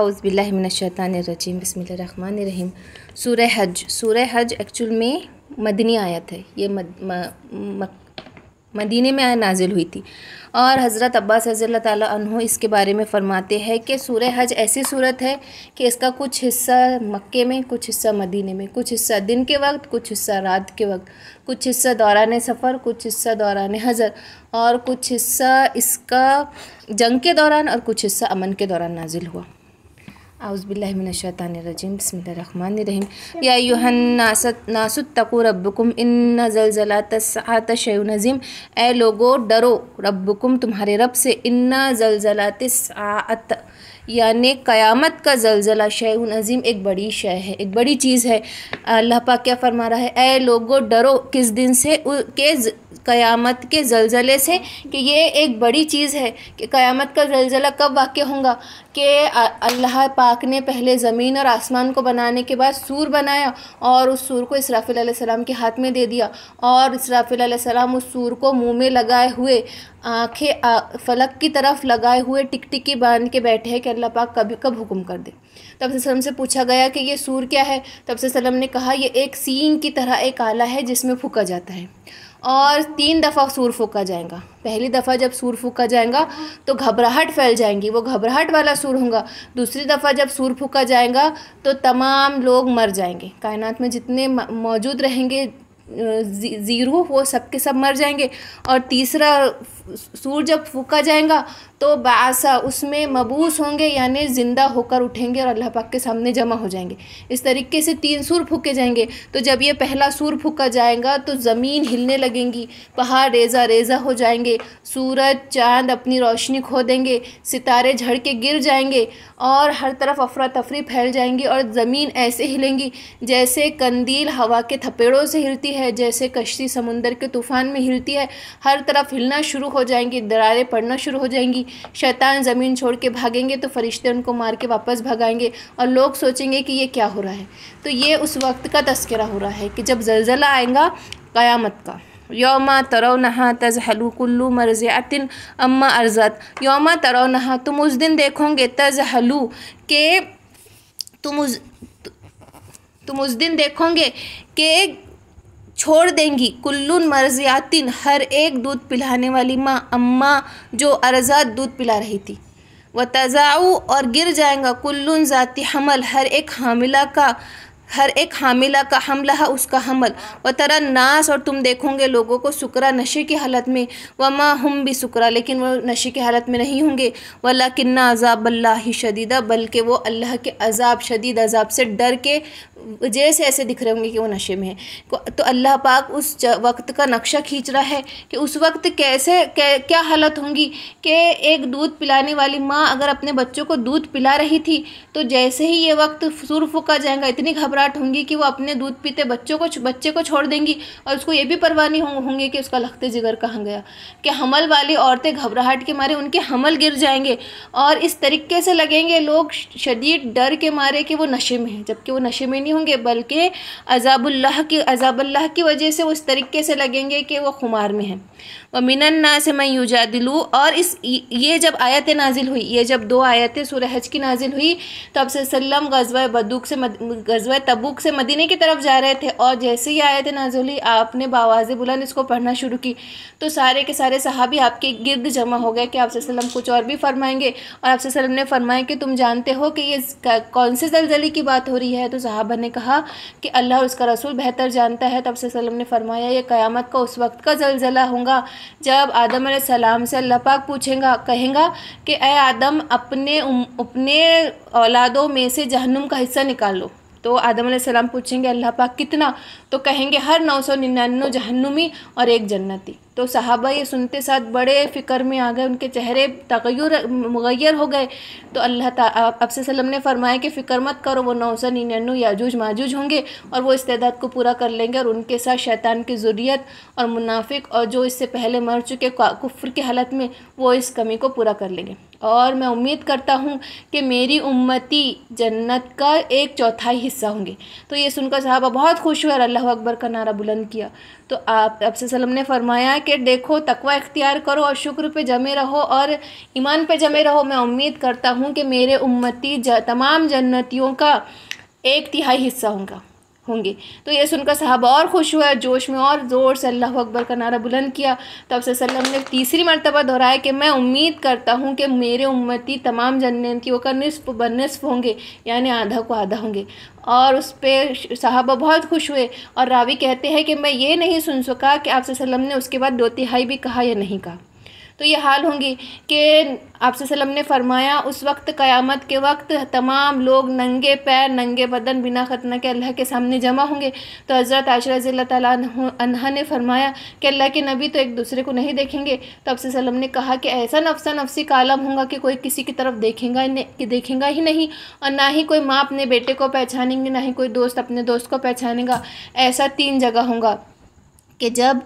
अउज़बिल्लिमिनशैतानरजीम बसमीम सूर हज सूर हज एक्चुअल में मदनी आयत है ये मद, म, म, मदीने में नाजिल हुई थी और हज़रत अब्बास रज़ी तु इसके बारे में फ़रमाते हैं कि सूर हज ऐसी सूरत है कि इसका कुछ हिस्सा मक्के में कुछ हिस्सा मदीने में कुछ हिस्सा दिन के वक्त कुछ हिस्सा रात के वक्त कुछ हिस्सा दौरान सफ़र कुछ हिस्सा दौरान हज़र और कुछ हिस्सा इसका जंग के दौरान और कुछ हिस्सा अमन के दौरान नाजिल हुआ आउज़बिल्लिमिनशैतानरजीम बसमीम या युहन्नासतनासुत्तको रब्बकुम इन जलजलात शयुनज़ीम ए लोगो डरो रब्बकुम तुम्हारे रब से इन्ना जलजलात यानि क़यामत का जलजिला शय अज़ीम एक बड़ी शय है एक बड़ी चीज़ है अल्लाह पाक क्या फरमा रहा है ए लोगो डरो किस दिन से के क़यामत के जलजले से कि ये एक बड़ी चीज़ है कि क़यामत का जलजिला कब वाक़ होगा कि अल्लाह पाक ने पहले ज़मीन और आसमान को बनाने के बाद सूर बनाया और उस सूर को इसराफ़ील सलाम के हाथ में दे दिया और इसराफ़ील सलाम उस सूर को मुँह में लगाए हुए आँखें फलक की तरफ लगाए हुए टिकटिकी बांध के बैठे हैं कि अल्लाह पाक कभी कब हुक्म कर दे तब से सलम से पूछा गया कि ये सूर क्या है तब से सलम ने कहा यह एक सींग की तरह एक आला है जिसमें फूका जाता है और तीन दफ़ा सूर फूका जाएगा पहली दफ़ा जब सूर फूका जाएगा तो घबराहट फैल जाएंगी वो घबराहट वाला सूर होगा दूसरी दफ़ा जब सूर फूका जाएगा तो तमाम लोग मर जाएंगे कायनात में जितने मौजूद रहेंगे ज़ीरो वो सब के सब मर जाएंगे और तीसरा सूर जब फूका जाएगा तो बासा उसमें मबूस होंगे यानी ज़िंदा होकर उठेंगे और अल्लाह पाक के सामने जमा हो जाएंगे इस तरीके से तीन सूर फूके जाएंगे तो जब ये पहला सूर फूका जाएगा तो ज़मीन हिलने लगेंगी पहाड़ रेजा रेजा हो जाएंगे सूरज चांद अपनी रोशनी खो देंगे सितारे झड़ के गिर जाएंगे और हर तरफ अफरा तफरी फैल जाएंगी और ज़मीन ऐसे हिलेंगी जैसे कंदील हवा के थपेड़ों से हिलती है जैसे कश्ती समुंदर के तूफ़ान में हिलती है हर तरफ हिलना शुरू हो हो जाएंगी दरारें पड़ना शुरू हो जाएंगी शैतान ज़मीन छोड़ के भागेंगे तो फरिश्ते उनको मार के वापस भगाएंगे और लोग सोचेंगे कि ये क्या हो रहा है तो ये उस वक्त का तस्करा हो रहा है कि जब जलजला आएगा क़यामत का योम नहा तज हलूकुल्लू मरज़ियातिन अम्मा अर्जत योम नहा तुम उस दिन देखोगे तज हलू के तुम उस तुम उस दिन देखोगे के छोड़ देंगी कुल्लू मर्जियातिन हर एक दूध पिलाने वाली माँ अम्मा जो अरजात दूध पिला रही थी व तजाऊ और गिर जाएगा कुल्लू ज़ाती हमल हर एक हामिला का हर एक हामिला का हमला है उसका हमल व तरा नास और तुम देखोगे लोगों को सुकरा नशे की हालत में व माँ हम भी सुकरा लेकिन वह नशे की हालत में नहीं होंगे वाला किन्ना अजाब अल्लाह शदीदा बल्कि वो अल्लाह के अजाब शदीद अजाब से डर के वजह से ऐसे दिख रहे होंगे कि वो नशे में है तो अल्लाह पाक उस वक्त का नक्शा खींच रहा है कि उस वक्त कैसे कै, क्या हालत होंगी कि एक दूध पिलाने वाली माँ अगर अपने बच्चों को दूध पिला रही थी तो जैसे ही ये वक्त सुर फूका जाएगा इतनी घबरा घबराहट होंगी कि वो अपने दूध पीते बच्चों को बच्चे को छोड़ देंगी और उसको ये भी परवाह नहीं होंगे होंगी कि उसका लखते जिगर कहाँ गया कि हमल वाली औरतें घबराहट के मारे उनके हमल गिर जाएंगे और इस तरीके से लगेंगे लोग शदीद डर के मारे कि वो नशे में हैं जबकि वो नशे में नहीं होंगे बल्कि अजाबल्ला की अजाबल्लाह की वजह से वो इस तरीके से लगेंगे कि वो खुमार में हैं व ना से मैं यूजा दिलूँ और इस ये जब आयत नाजिल हुई ये जब दो आयतें सुरहज की नाजिल हुई तब से सल्लम गजवा बदूक से गजवा तबूक से मदीने की तरफ जा रहे थे और जैसे ही आयत नाजिल हुई आपने बावाज बुलंद इसको पढ़ना शुरू की तो सारे के सारे साहबी आपके गिरद जमा हो गए कि आप सल्लम कुछ और भी फरमाएंगे और आपसे सल्लम ने फरमाया कि तुम जानते हो कि ये कौन से जलजली की बात हो रही है तो साहबा ने कहा कि अल्लाह उसका रसूल बेहतर जानता है तब सल्लम ने फरमाया ये क़्यामत का उस वक्त का जलजला होगा जब आदम सलाम से अल्लाह पाक पूछेगा कहेगा कि अय आदम अपने अपने औलादों में से जहन्नुम का हिस्सा निकालो तो आदम सलाम पूछेंगे अल्लाह पाक कितना तो कहेंगे हर नौ सौ निन्यानवे जहन्नुमी और एक जन्नती तो सहाबा ये सुनते साथ बड़े फ़िक्र में आ गए उनके चेहरे तगैर मुगैर हो गए तो अल्लाह अब से वसलम ने फरमाया कि फ़िक्र मत करो वो नौ सौ निन्यानु याजूज माजूज होंगे और वो इस तदाद को पूरा कर लेंगे और उनके साथ शैतान की ज़रूरत और मुनाफिक और जो इससे पहले मर चुके कुफ्र की हालत में वो इस कमी को पूरा कर लेंगे और मैं उम्मीद करता हूँ कि मेरी उम्मती जन्नत का एक चौथाई हिस्सा होंगे तो ये सुनकर साहबा बहुत खुश हुए और अल्लाह अकबर का नारा बुलंद किया तो आप अब से सलम ने फरमाया कि देखो तकवा इख्तियार करो और शुक्र पे जमे रहो और ईमान पे जमे रहो मैं उम्मीद करता हूँ कि मेरे उम्मती तमाम जन्नतियों का एक तिहाई हिस्सा होगा होंगे तो ये सुनकर साहब और खुश हुआ जोश में और ज़ोर से अल्लाह अकबर का नारा बुलंद किया तब से सल्लम ने तीसरी मरतबा दोहराया कि मैं उम्मीद करता हूँ कि मेरे उम्मती तमाम जन्नतियों का नसफ़ बनसफ़ होंगे यानी आधा को आधा होंगे और उस पर साहब बहुत खुश हुए और रावी कहते हैं कि मैं ये नहीं सुन सका कि आपसे सल्लम ने उसके बाद दो तिहाई भी कहा या नहीं कहा तो ये हाल होंगी कि आप ने फरमाया उस वक्त क़यामत के वक्त तमाम लोग नंगे पैर नंगे बदन बिना खतना के अल्लाह के सामने जमा होंगे तो हज़रत आश रज़ी तह ने फरमाया कि अल्लाह के नबी तो एक दूसरे को नहीं देखेंगे तो आपसे ने कहा कि ऐसा नफसा नफसी का आलम होगा कि कोई किसी की तरफ देखेगा कि देखेगा ही नहीं और ना ही कोई माँ अपने बेटे को पहचानेंगे ना ही कोई दोस्त अपने दोस्त को पहचानेगा ऐसा तीन जगह होगा कि जब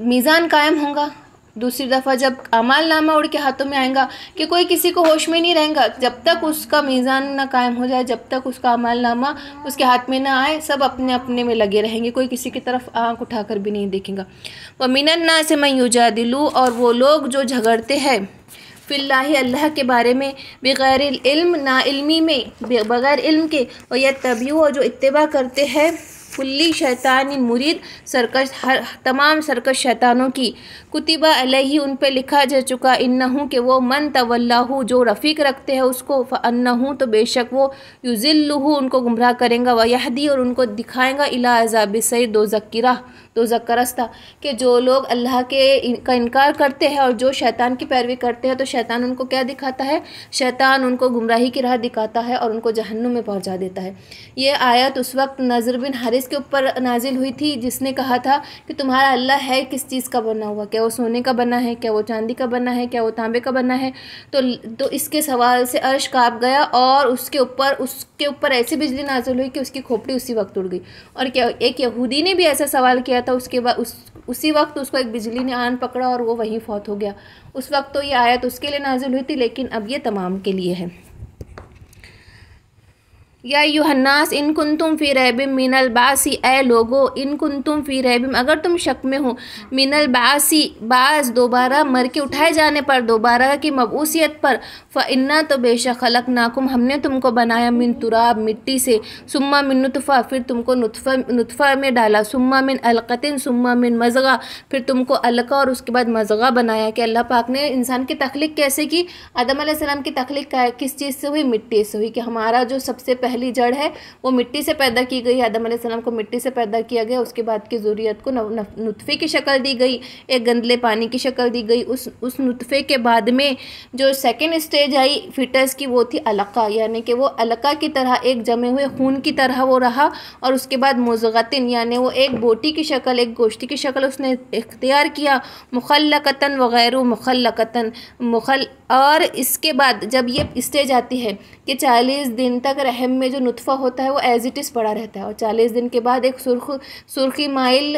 मीज़ान कायम होगा दूसरी दफ़ा जब अमाल नामा उड़ के हाथों में आएगा कि कोई किसी को होश में नहीं रहेगा जब तक उसका मीज़ान ना कायम हो जाए जब तक उसका अमाल नामा उसके हाथ में ना आए सब अपने अपने में लगे रहेंगे कोई किसी की तरफ आंख उठाकर भी नहीं देखेगा व ना से मैं यूजा दिलूँ और वो लोग जो झगड़ते हैं फ़िल्ला अल्लाह के बारे में बग़ैर इल्म ना इल्मी में बग़ैर इल्म के और यह तबी और जो इतबा करते हैं कुल्ली शैतान मुरीद सरकश हर तमाम सरकश शैतानों की कुतिबा अलही उन पर लिखा जा चुका इन्नहू कि वो मन हूँ जो रफ़ीक रखते हैं उसको हूँ तो बेशक वो युजिल्लू उनको गुमराह करेंगे यहदी और उनको दिखाएंगा इला अजाब सैद दो जक्रा तो ज़क्रस था कि जो लोग अल्लाह के का इनकार करते हैं और जो शैतान की पैरवी करते हैं तो शैतान उनको क्या दिखाता है शैतान उनको गुमराही की राह दिखाता है और उनको जहन्नुम में पहुँचा देता है ये आयत उस वक्त नज़र बिन हारिस के ऊपर नाजिल हुई थी जिसने कहा था कि तुम्हारा अल्लाह है किस चीज़ का बना हुआ क्या वो सोने का बना है क्या वो चांदी का बना है क्या वो तांबे का बना है तो तो इसके सवाल से अर्श काँप गया और उसके ऊपर उसके ऊपर ऐसी बिजली नाजिल हुई कि उसकी खोपड़ी उसी वक्त उड़ गई और क्या एक यहूदी ने भी ऐसा सवाल किया था उसके बाद उस उसी वक्त उसको एक बिजली ने आन पकड़ा और वो वहीं फौत हो गया उस वक्त तो ये आयत उसके लिए नाजिल हुई थी लेकिन अब ये तमाम के लिए है या यूहन्नास इन कुन तुम फ़ी रहबिम मिनल बासी ए लोगो इन कुन तुम फ़ी रहबिम अगर तुम शक में हो मिनल बासी बास दोबारा मर के उठाए जाने पर दोबारा की मबूसीत पर फ़न्ना तो बेशक खलक नाकुम हमने तुमको बनाया मिन तुराब मिट्टी से सुम्मा मिन नुतफ़ा फिर तुमको नुतफ़ा नुतफ़ा में डाला सुम्मा मिन अलकतिन सुम्मा मिन मज़गा फिर तुमको अलका और उसके बाद मज़गा बनाया कि अल्लाह पाक ने इंसान की तख्लीक कैसे की आदम आसमाम की तख्लीक किस चीज़ से हुई मिट्टी से हुई कि हमारा जो सबसे पहली जड़ है वो मिट्टी से पैदा की गई आदम सलाम को मिट्टी से पैदा किया गया उसके बाद की ज़रूरत को नुतफ़े की शक्ल दी गई एक गंदले पानी की शक्ल दी गई उस उस नुतफ़े के बाद में जो सेकेंड स्टेज आई फिटर्स की वो थी अलका यानी कि वो अलका की तरह एक जमे हुए खून की तरह वो रहा और उसके बाद मुजगतिन यानी वो एक बोटी की शक्ल एक गोश्ती की शक्ल उसने इख्तियार किया मुखलकतन वगैरह मुखलकतन मुखल और इसके बाद जब ये स्टेज आती है कि चालीस दिन तक रहम में जो नुतफ़ा होता है वो एज इट इज़ पड़ा रहता है और चालीस दिन के बाद एक सुर्ख सुर्खी माइल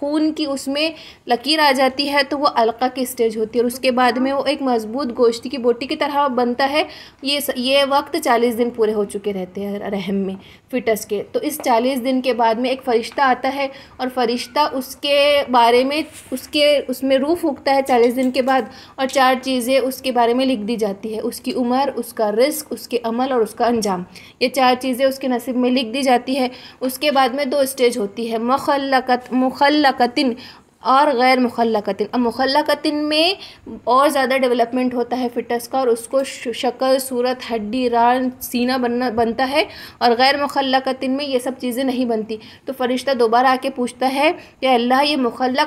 खून की उसमें लकीर आ जाती है तो वो अलका की स्टेज होती है और उसके बाद में वो एक मजबूत गोश्ती की बोटी की तरह बनता है ये ये वक्त चालीस दिन पूरे हो चुके रहते हैं रहम में फिटस के तो इस चालीस दिन के बाद में एक फ़रिश्ता आता है और फ़रिश्ता उसके बारे में उसके उसमें रूह फूकता है चालीस दिन के बाद और चार चीज़ें उसके बारे में लिख दी जाती है उसकी उम्र उसका रिस्क उसके अमल और उसका अंजाम ये चार चीज़ें उसके नसीब में लिख दी जाती है उसके बाद में दो स्टेज होती है मखलकत मखल que, और गैर मुखलकतिन अब मुखलकतिन में और ज़्यादा डेवलपमेंट होता है फिटस का और उसको शक्ल सूरत हड्डी रान सीना बनना बनता है और गैर कतिन में ये सब चीज़ें नहीं बनती तो फरिश्ता दोबारा आके पूछता है कि अल्लाह ये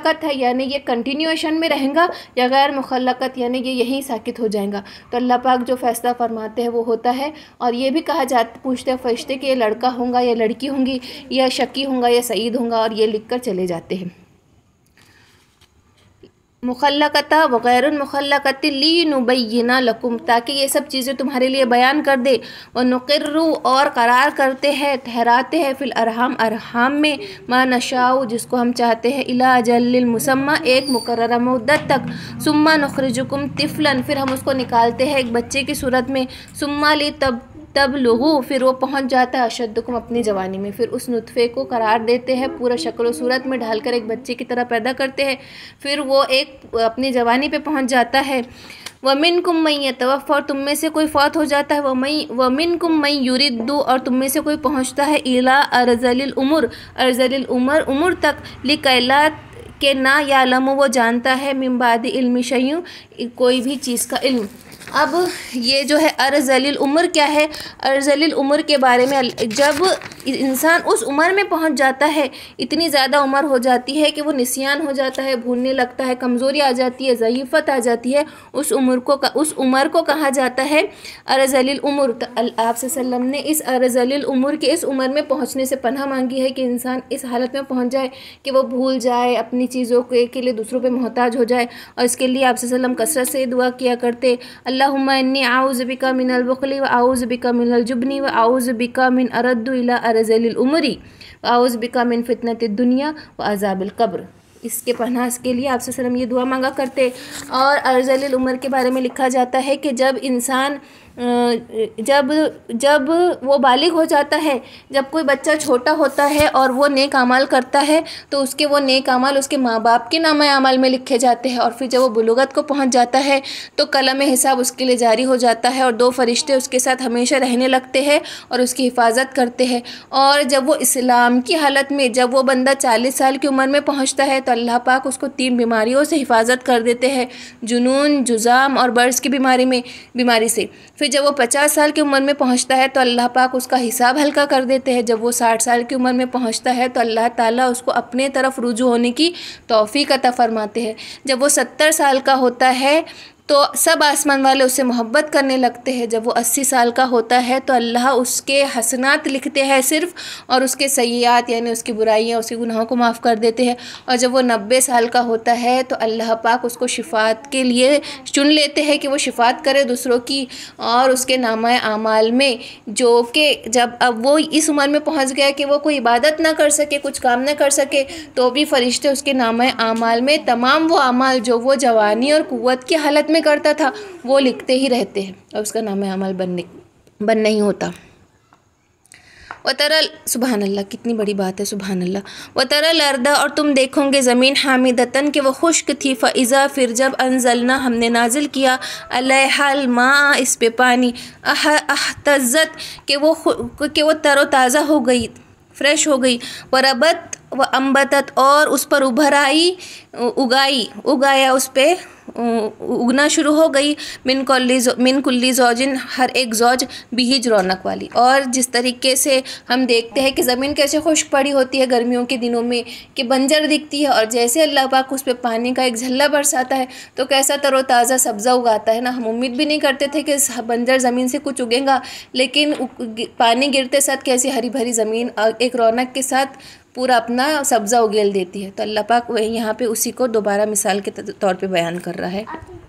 कत है यानी ये कंटिन्यूएशन में रहेगा या गैर मुखलकत यानी ये यहीं साकित हो जाएगा तो अल्लाह पाक जो फ़ैसला फरमाते हैं वो होता है और ये भी कहा जा पूछते हैं फरिश्ते कि ये लड़का होंगे या लड़की होंगी या शकी होंगे या सईद होंगे और ये लिख कर चले जाते हैं मुखलकत वगैर मुखलकत ली नुबैना लकुम ताकि ये सब चीज़ें तुम्हारे लिए बयान कर दे व नकर्रु और करार करते हैं ठहराते हैं फिल अरहम अरहम में मा नशाऊ जिसको हम चाहते हैं इला अजलमसमा एक मुकर मदत तक सुम्मा नखरजुकुम तिफलन फिर हम उसको निकालते हैं एक बच्चे की सूरत में सुम्मा ली तब तब लोगों फिर वो पहुंच जाता है को अपनी जवानी में फिर उस नुतफ़े को करार देते हैं पूरा शक्ल सूरत में ढालकर एक बच्चे की तरह पैदा करते हैं फिर वो एक अपनी जवानी पे पहुंच जाता है वमिन कुम मई तवफ़ और तुम में से कोई फौत हो जाता है वमई वमिन कुम मई यूरिदू और तुम में से कोई पहुंचता है इला अर्जलिल उमर अर्जलिल उमर उमर तक लिकला के ना या वो जानता है मिम्बादी इल्म शयूँ कोई भी चीज़ का इल्म अब ये जो है अर्जलील उम्र क्या है अर्जलील उम्र के बारे में जब इंसान उस उम्र में पहुंच जाता है इतनी ज़्यादा उम्र हो जाती है कि वो निसियान हो जाता है भूलने लगता है कमज़ोरी आ जाती है ज़यीफ़त आ जाती है उस उम्र को उस उम्र को कहा जाता है अर्जलील उम्र तो आप ने इस अर्जलील उम्र के इस उम्र में पहुँचने से पन्ह मांगी है कि इंसान इस हालत में पहुँच जाए कि वह भूल जाए अपनी चीज़ों के लिए दूसरों पर मोहताज हो जाए और इसके लिए आप कसरत से दुआ किया करते अल्लाह अल्लाहुम्मन्नी आउज़ बिका मिन अलबखली व आउज़ बिका मिन अलजुबनी व आउज़ बिका मिन अरद्दु इला अरजल उमरी व आउज़ बिका मिन फितनत दुनिया व अजाबिल कब्र इसके पनास के लिए आपसे सलम ये दुआ मांगा करते और अरजल उमर के बारे में लिखा जाता है कि जब इंसान जब जब वो बालिग हो जाता है जब कोई बच्चा छोटा होता है और वो नेक अमाल करता है तो उसके वो नेक अमाल उसके माँ बाप के नाम अमाल में लिखे जाते हैं और फिर जब वो बुलुगत को पहुँच जाता है तो कलम हिसाब उसके लिए जारी हो जाता है और दो फरिश्ते उसके साथ हमेशा रहने लगते हैं और उसकी हिफाजत करते हैं और जब वो इस्लाम की हालत में जब वो बंदा चालीस साल की उम्र में पहुँचता है तो अल्लाह पाक उसको तीन बीमारियों से हिफाजत कर देते हैं जुनून जुज़ाम और बर्स की बीमारी में बीमारी से फिर फिर जब वो पचास साल की उम्र में पहुँचता है तो अल्लाह पाक उसका हिसाब हल्का कर देते हैं जब वो साठ साल की उम्र में पहुँचता है तो अल्लाह ताला उसको अपने तरफ रुजू होने की तोफ़ी क़ा फ़रमाते हैं जब वो सत्तर साल का होता है तो सब आसमान वाले उसे मोहब्बत करने लगते हैं जब वो अस्सी साल का होता है तो अल्लाह उसके हसनात लिखते हैं सिर्फ और उसके सयात यानी उसकी बुराइयाँ उसके गुनाहों को माफ़ कर देते हैं और जब वो नब्बे साल का होता है तो अल्लाह पाक उसको शिफात के लिए चुन लेते हैं कि वो शिफात करे दूसरों की और उसके नामा आमाल में जो कि जब अब वो इस उम्र में पहुँच गया कि वो कोई इबादत ना कर सके कुछ काम ना कर सके तो भी फ़रिश्ते उसके नामा आमाल में तमाम वो आमाल जो वो जवानी और क़वत की हालत में में करता था वो लिखते ही रहते हैं और उसका नाम अमल बनने बन नहीं होता व तरल सुबहान अल्लाह कितनी बड़ी बात है सुबहान अल्लाह व तरल अर्दा और तुम देखोगे ज़मीन हामिदतन कि वह खुश्क थी फ़ाइज़ा फिर जब अनजलना हमने नाजिल किया अलहल माँ इस पे पानी अह तजत के वो के वो तर ताज़ा हो गई फ्रेश हो गई व रबत व अम्बत और उस पर उभर आई उगाई उगाया उस पर उगना शुरू हो गई मिन कॉलिज मिन कुल्ली जौजिन हर एक जोज बीज रौनक वाली और जिस तरीके से हम देखते हैं कि ज़मीन कैसे खुश्क पड़ी होती है गर्मियों के दिनों में कि बंजर दिखती है और जैसे अल्लाह पाक उस पर पानी का एक झल्ला बरसाता है तो कैसा तरोताज़ा सब्ज़ा उगाता है ना हम उम्मीद भी नहीं करते थे कि बंजर ज़मीन से कुछ उगेगा लेकिन पानी गिरते साथ कैसी हरी भरी ज़मीन एक रौनक के साथ पूरा अपना सब्ज़ा उगेल देती है तो अल्लाह पाक वही यहाँ पे उसी को दोबारा मिसाल के तौर पे बयान कर रहा है